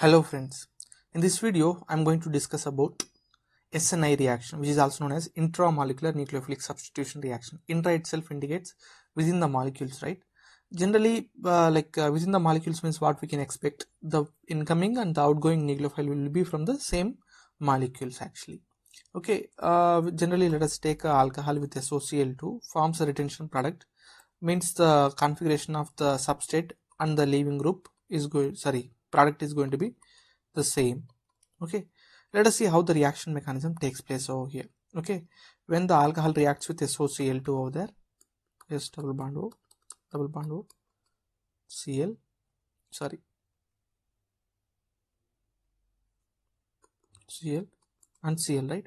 Hello friends, in this video I am going to discuss about SNI reaction which is also known as intramolecular nucleophilic substitution reaction. Intra itself indicates within the molecules right. Generally uh, like uh, within the molecules means what we can expect the incoming and the outgoing nucleophile will be from the same molecules actually. Okay, uh, generally let us take uh, alcohol with SOCl2 forms a retention product means the configuration of the substrate and the leaving group is going sorry product is going to be the same okay let us see how the reaction mechanism takes place over here okay when the alcohol reacts with SOCl2 over there yes double bond O double bond O Cl sorry Cl and Cl right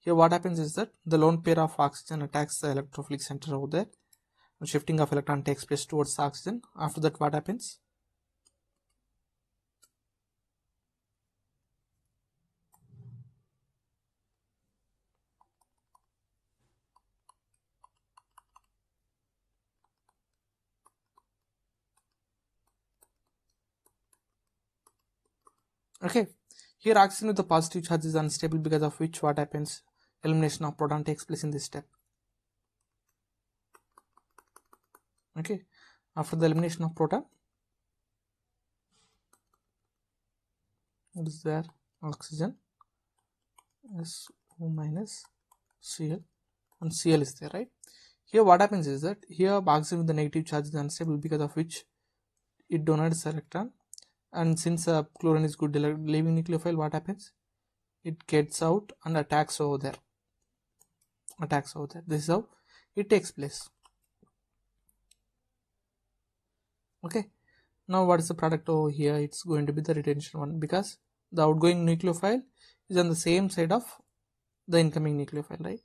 here what happens is that the lone pair of oxygen attacks the electrophilic center over there and shifting of electron takes place towards oxygen after that what happens okay here oxygen with the positive charge is unstable because of which what happens elimination of proton takes place in this step okay after the elimination of proton what is there oxygen SO minus Cl and Cl is there right here what happens is that here oxygen with the negative charge is unstable because of which it donates electron and since uh, chlorine is good leaving nucleophile what happens it gets out and attacks over there attacks over there this is how it takes place okay now what is the product over here it's going to be the retention one because the outgoing nucleophile is on the same side of the incoming nucleophile right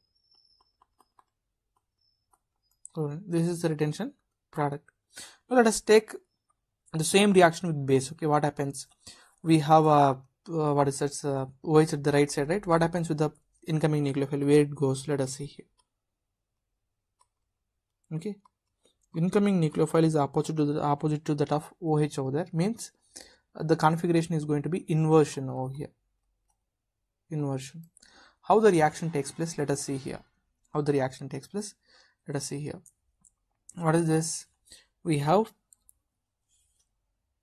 this is the retention product now let us take the same reaction with base okay what happens we have a uh, what is that uh, OH at the right side right what happens with the incoming nucleophile where it goes let us see here okay incoming nucleophile is opposite to the opposite to that of OH over there means uh, the configuration is going to be inversion over here inversion how the reaction takes place let us see here how the reaction takes place let us see here what is this we have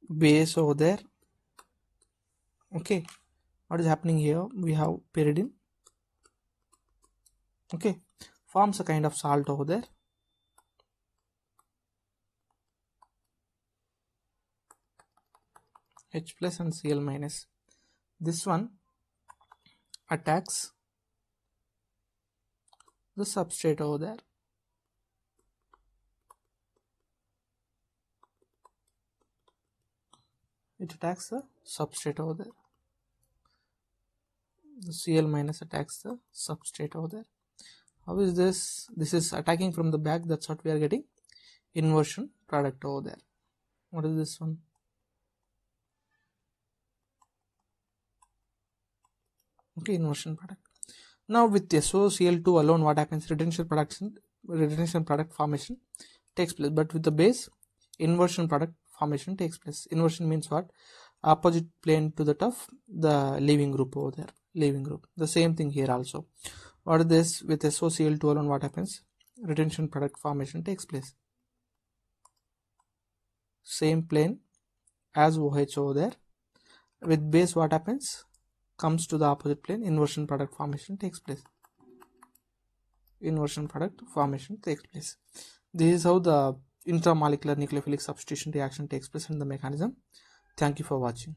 base over there okay what is happening here we have pyridine okay forms a kind of salt over there H plus and Cl minus this one attacks the substrate over there it attacks the substrate over there the cl minus attacks the substrate over there how is this this is attacking from the back that's what we are getting inversion product over there what is this one okay inversion product now with SOCl2 alone what happens retention production retention product formation takes place but with the base inversion product formation takes place inversion means what opposite plane to that of the leaving group over there leaving group the same thing here also What is this with SOCl2 alone what happens retention product formation takes place same plane as OH over there with base what happens comes to the opposite plane inversion product formation takes place inversion product formation takes place this is how the intramolecular nucleophilic substitution reaction takes place in the mechanism. Thank you for watching.